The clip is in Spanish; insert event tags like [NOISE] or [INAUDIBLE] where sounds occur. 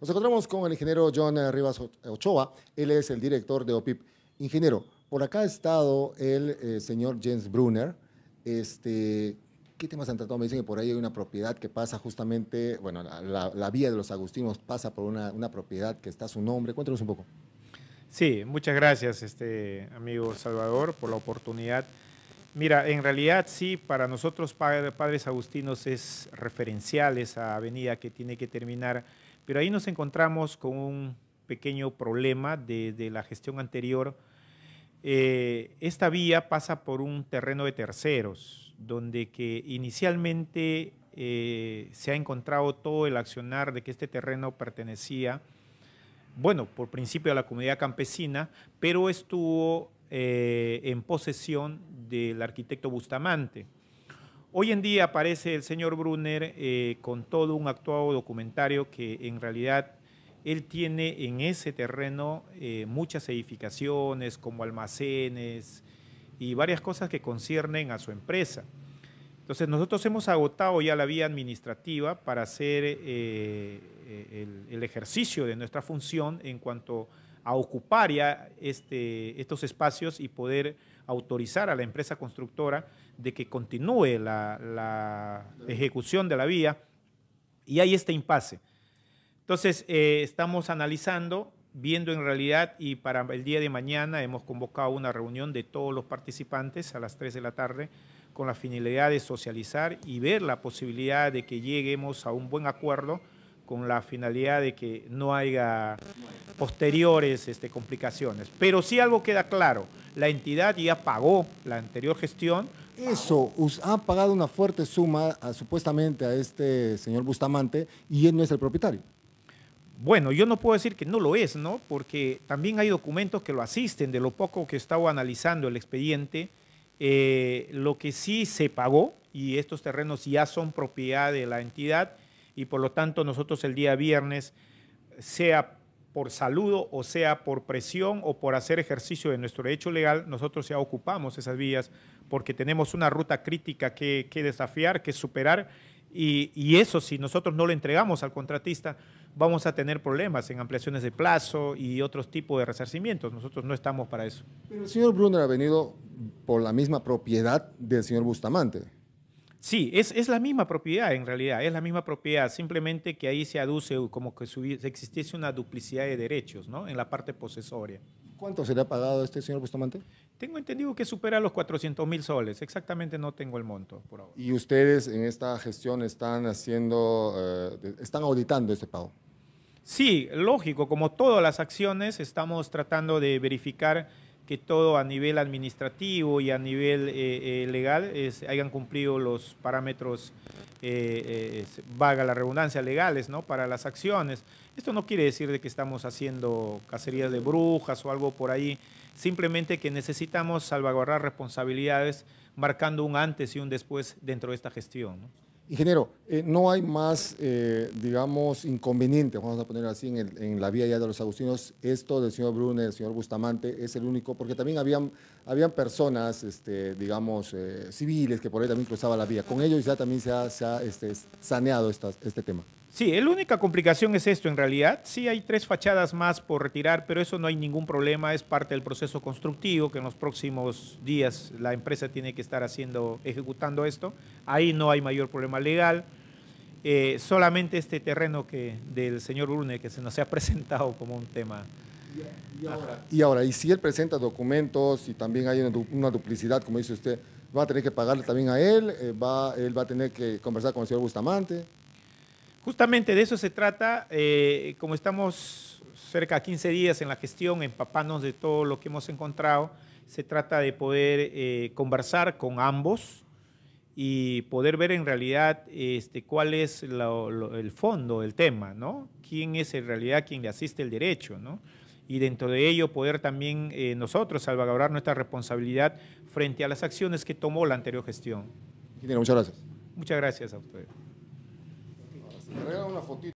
Nos encontramos con el ingeniero John eh, Rivas eh, Ochoa, él es el director de OPIP. Ingeniero, por acá ha estado el eh, señor Jens Brunner. Este, ¿Qué temas han tratado? Me dicen que por ahí hay una propiedad que pasa justamente, bueno, la, vía de los agustinos pasa por una, propiedad que está a su nombre. Cuéntanos un poco. Sí, muchas gracias, este, amigo Salvador, por la oportunidad. Mira, en realidad sí, para nosotros Padres Agustinos es referencial esa avenida que tiene que terminar pero ahí nos encontramos con un pequeño problema desde de la gestión anterior. Eh, esta vía pasa por un terreno de terceros, donde que inicialmente eh, se ha encontrado todo el accionar de que este terreno pertenecía, bueno, por principio a la comunidad campesina, pero estuvo eh, en posesión del arquitecto Bustamante. Hoy en día aparece el señor Brunner eh, con todo un actuado documentario que en realidad él tiene en ese terreno eh, muchas edificaciones como almacenes y varias cosas que conciernen a su empresa. Entonces nosotros hemos agotado ya la vía administrativa para hacer eh, el, el ejercicio de nuestra función en cuanto a a ocupar ya este, estos espacios y poder autorizar a la empresa constructora de que continúe la, ejecución de la vía y hay este impasse. Entonces, eh, estamos analizando, viendo en realidad y para el día de mañana hemos convocado una reunión de todos los participantes a las 3 de la tarde con la finalidad de socializar y ver la posibilidad de que lleguemos a un buen acuerdo con la finalidad de que no haya posteriores este, complicaciones. Pero sí algo queda claro, la entidad ya pagó la anterior gestión. Eso, ha pagado una fuerte suma a, ah, supuestamente a este señor Bustamante y él no es el propietario. Bueno, yo no puedo decir que no lo es, ¿no? Porque también hay documentos que lo asisten, de lo poco que estaba analizando el expediente, eh, lo que sí se pagó, y estos terrenos ya son propiedad de la entidad, y por lo tanto nosotros el día viernes, sea por saludo o sea por presión o por hacer ejercicio de nuestro derecho legal, nosotros ya ocupamos esas vías porque tenemos una ruta crítica que, desafiar, que superar y, y, eso si nosotros no lo entregamos al contratista, vamos a tener problemas en ampliaciones de plazo y otros tipos de resarcimientos. Nosotros no estamos para eso. Pero el señor Brunner ha venido por la misma propiedad del señor Bustamante. Sí, es, la misma propiedad en realidad, es la misma propiedad, simplemente que ahí se aduce como que existiese una duplicidad de derechos ¿no? en la parte posesoria. ¿Cuánto se le ha pagado a este señor Bustamante? Tengo entendido que supera los 400 mil soles, exactamente no tengo el monto por ahora. ¿Y ustedes en esta gestión están haciendo, eh, están auditando este pago? Sí, lógico, como todas las acciones estamos tratando de verificar que todo a nivel administrativo y a nivel eh, eh, legal hayan cumplido los parámetros, eh, vaga la redundancia, legales ¿no? para las acciones. Esto no quiere decir de que estamos haciendo cacerías de brujas o algo por ahí, simplemente que necesitamos salvaguardar responsabilidades marcando un antes y un después dentro de esta gestión. Ingeniero, eh, no hay más, eh, digamos, inconveniente. vamos a ponerlo así, en, la vía ya de los agustinos. Esto del señor Brune, del señor Bustamante, es el único, porque también habían, habían personas, este, digamos, eh, civiles que por ahí también cruzaba la vía. Con ellos ya también se ha, este, saneado este tema. Sí, la única complicación es esto en realidad. Sí hay tres fachadas más por retirar, pero eso no hay ningún problema, es parte del proceso constructivo que en los próximos días la empresa tiene que estar haciendo, ejecutando esto. Ahí no hay mayor problema legal. Eh, solamente este terreno que, del señor Urne que se nos ha [LAUGHS] presentado como un tema. Y, ahora, y si él presenta documentos y también hay una, duplicidad, como dice usted, va a tener que pagarle también a él, eh, va, él va a tener que conversar con el señor Bustamante. Justamente de eso se trata, eh, como estamos cerca de 15 días en la gestión, empapándonos de todo lo que hemos encontrado, se trata de poder eh, conversar con ambos y poder ver en realidad este, cuál es el fondo del tema, ¿no? ¿Quién es en realidad quien le asiste el derecho, ¿no? y dentro de ello poder también eh, nosotros salvaguardar nuestra responsabilidad frente a las acciones que tomó la anterior gestión. Muchas gracias. Muchas gracias a regala una fotito.